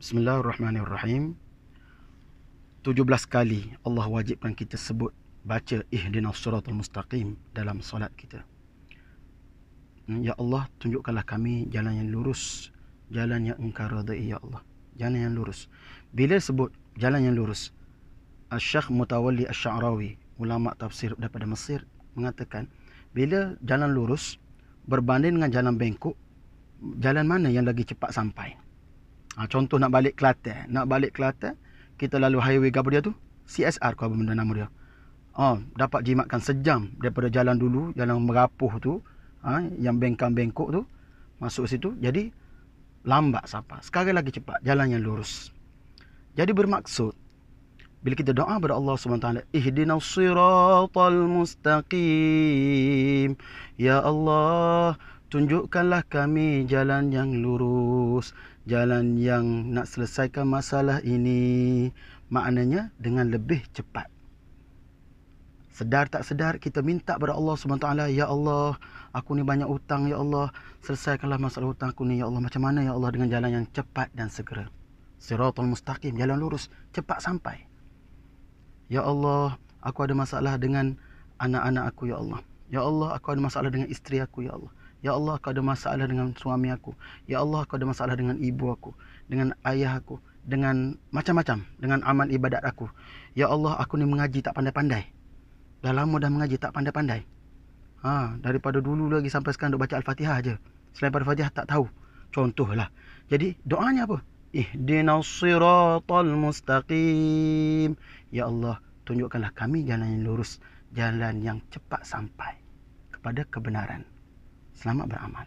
Bismillahirrahmanirrahim 17 kali Allah wajibkan kita sebut baca ihdinas suratul mustaqim dalam solat kita. Hmm, ya Allah, tunjukkanlah kami jalan yang lurus, jalan yang engkau redai ya Allah. Jalan yang lurus. Bila sebut jalan yang lurus, Syekh Mutawalli Asy'arawi, ulama tafsir daripada Mesir mengatakan, bila jalan lurus berbanding dengan jalan bengkok, jalan mana yang lagi cepat sampai? Ha, contoh nak balik Kelate, Nak balik Kelate, kita lalu highway Gabriel tu, CSR kau benda nama dia. Ha, dapat jimatkan sejam daripada jalan dulu, jalan merapuh tu, ha, yang bengkang-bengkok tu, masuk situ. Jadi, lambat siapa. Sekarang lagi cepat, jalan yang lurus. Jadi bermaksud, bila kita doa kepada Allah SWT, Ihdinas siratal mustaqim. Ya Allah, Tunjukkanlah kami jalan yang lurus, jalan yang nak selesaikan masalah ini. Maknanya dengan lebih cepat. Sedar tak sedar kita minta kepada Allah SWT, Ya Allah, aku ni banyak hutang, Ya Allah. Selesaikanlah masalah hutang aku ni, Ya Allah. Macam mana, Ya Allah, dengan jalan yang cepat dan segera. Siratul mustaqim, jalan lurus, cepat sampai. Ya Allah, aku ada masalah dengan anak-anak aku, Ya Allah. Ya Allah, aku ada masalah dengan isteri aku, Ya Allah. Ya Allah kau ada masalah dengan suami aku Ya Allah kau ada masalah dengan ibu aku Dengan ayah aku Dengan macam-macam Dengan aman ibadat aku Ya Allah aku ni mengaji tak pandai-pandai Dah lama dah mengaji tak pandai-pandai ha, Daripada dulu lagi sampai sekarang duk baca Al-Fatihah je Selain pada Fatihah tak tahu Contoh lah. Jadi doanya apa? Ihdinas siratal mustaqim Ya Allah tunjukkanlah kami jalan yang lurus Jalan yang cepat sampai Kepada kebenaran selamat beramal.